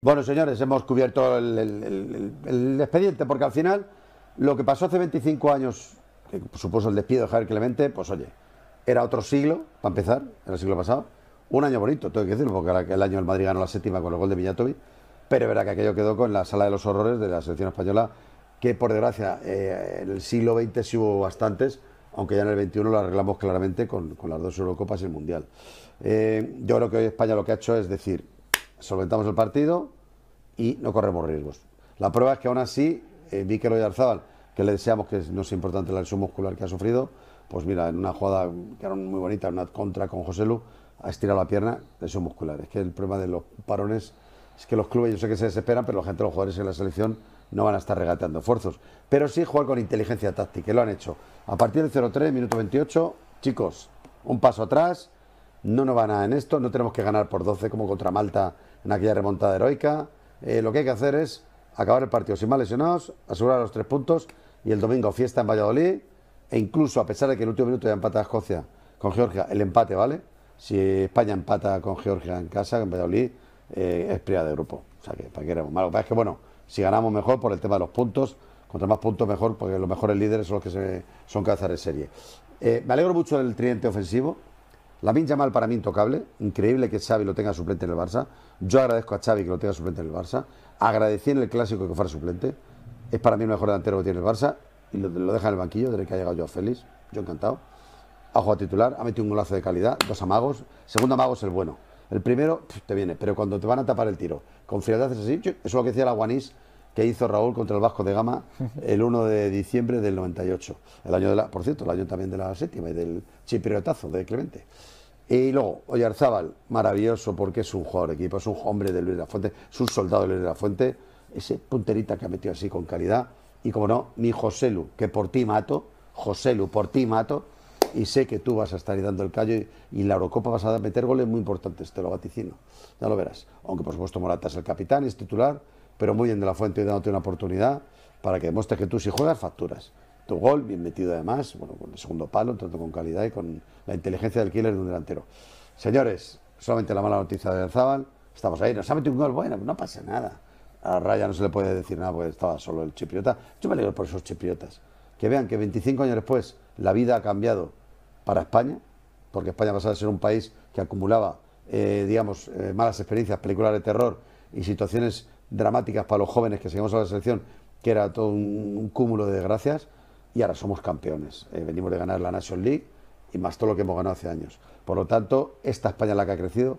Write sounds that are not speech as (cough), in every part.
Bueno, señores, hemos cubierto el, expediente porque al final lo que pasó hace 25 años, que supuso el despido de Javier Clemente, pues oye, era otro siglo, para empezar, era el siglo pasado. Un año bonito, tengo que decirlo, porque era el año del Madrid ganó la séptima con el gol de Villatovi pero verá que aquello quedó con la sala de los horrores de la selección española, que por desgracia eh, en el siglo XX sí hubo bastantes, aunque ya en el XXI lo arreglamos claramente con, las dos Eurocopas y el Mundial. Eh, yo creo que hoy España lo que ha hecho es decir, solventamos el partido y no corremos riesgos. La prueba es que aún así, que lo de que le deseamos que no sea importante la lesión muscular que ha sufrido, pues mira, en una jugada que era muy bonita, una contra con José Lu, ha estirado la pierna, su muscular. Es que el problema de los parones es que los clubes yo sé que se desesperan, pero la gente, los jugadores en la selección no van a estar regateando esfuerzos. Pero sí jugar con inteligencia táctica, y lo han hecho. A partir del 0-3, minuto 28, chicos, un paso atrás, no nos va a en esto, no tenemos que ganar por 12 como contra Malta en aquella remontada heroica. Eh, lo que hay que hacer es acabar el partido sin más lesionados, asegurar los tres puntos y el domingo fiesta en Valladolid. E incluso, a pesar de que en el último minuto ya empata Escocia con Georgia, el empate, ¿vale? Si España empata con Georgia en casa, en Valladolid, eh, es prioridad de grupo. O sea, que para qué queremos... malo. es que, bueno, si ganamos mejor por el tema de los puntos, contra más puntos mejor, porque los mejores líderes son los que se, son cabezas de serie. Eh, me alegro mucho del triente ofensivo, Lamin Yamal para mí intocable, increíble que Xavi lo tenga suplente en el Barça. Yo agradezco a Xavi que lo tenga suplente en el Barça. Agradecí en el clásico que fuera suplente. Es para mí el mejor delantero que tiene el Barça y lo, deja en el banquillo desde que ha llegado yo a Félix. Yo encantado. Ha jugado titular, ha metido un golazo de calidad, dos amagos. Segundo amago es el bueno. El primero te viene, pero cuando te van a tapar el tiro, con frialdad es así. Eso es lo que decía la Guanís que hizo Raúl contra el Vasco de Gama (laughs) el 1 de diciembre del 98. El año de la, por cierto, el año también de la séptima y del chipriotazo de Clemente. Y luego, Oyarzábal, maravilloso porque es un jugador de equipo, es un hombre de Luis de la Fuente, es un soldado de Luis de la Fuente, ese punterita que ha metido así con calidad. Y como no, mi Joselu, que por ti mato, Joselu, por ti mato, y sé que tú vas a estar dando el callo y, la Eurocopa vas a meter goles muy importantes, te lo vaticino, ya lo verás. Aunque por supuesto Morata es el capitán, es titular, pero muy bien de la fuente y dándote una oportunidad para que demuestres que tú si juegas facturas. Tu gol, bien metido además, bueno, con el segundo palo, tanto con calidad y con la inteligencia del killer de un delantero. Señores, solamente la mala noticia de Zabal, estamos ahí, nos ha metido un gol, bueno, no pasa nada. A Raya no se le puede decir nada porque estaba solo el chipriota. Yo me alegro por esos chipriotas. Que vean que 25 años después la vida ha cambiado para España, porque España pasaba a ser un país que acumulaba, eh, digamos, eh, malas experiencias, películas de terror y situaciones dramáticas para los jóvenes que seguimos a la selección, que era todo un, cúmulo de desgracias, y ahora somos campeones. Eh, venimos de ganar la National League y más todo lo que hemos ganado hace años. Por lo tanto, esta España la que ha crecido.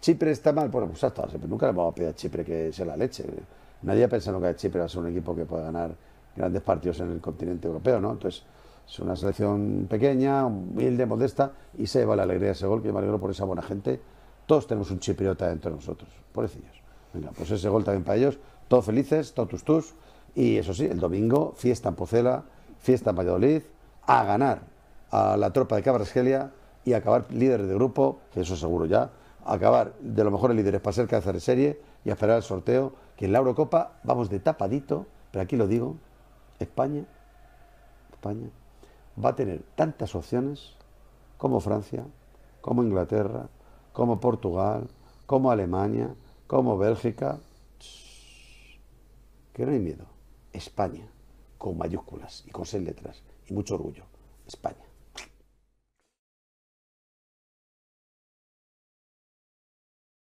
Chipre está mal, bueno, pues hasta siempre. Nunca le vamos a pedir a Chipre que sea la leche. Nadie ha pensado que Chipre va a ser un equipo que pueda ganar grandes partidos en el continente europeo, ¿no? Entonces, es una selección pequeña, humilde, modesta, y se lleva la alegría de ese gol, que yo me alegro por esa buena gente. Todos tenemos un chipriota dentro de nosotros, pobrecillos pues ese gol también para ellos. Todos felices, todos tus tus. Y eso sí, el domingo, fiesta en Pocela, fiesta en Valladolid, a ganar a la tropa de Cabrasgelia y acabar líderes de grupo, que eso seguro ya, acabar de lo mejor el líderes para ser cáncer de serie y esperar el sorteo, que en la Eurocopa vamos de tapadito, pero aquí lo digo, España, España va a tener tantas opciones como Francia, como Inglaterra, como Portugal, como Alemania, como Bélgica, que no hay miedo, España, con mayúsculas y con seis letras, y mucho orgullo, España.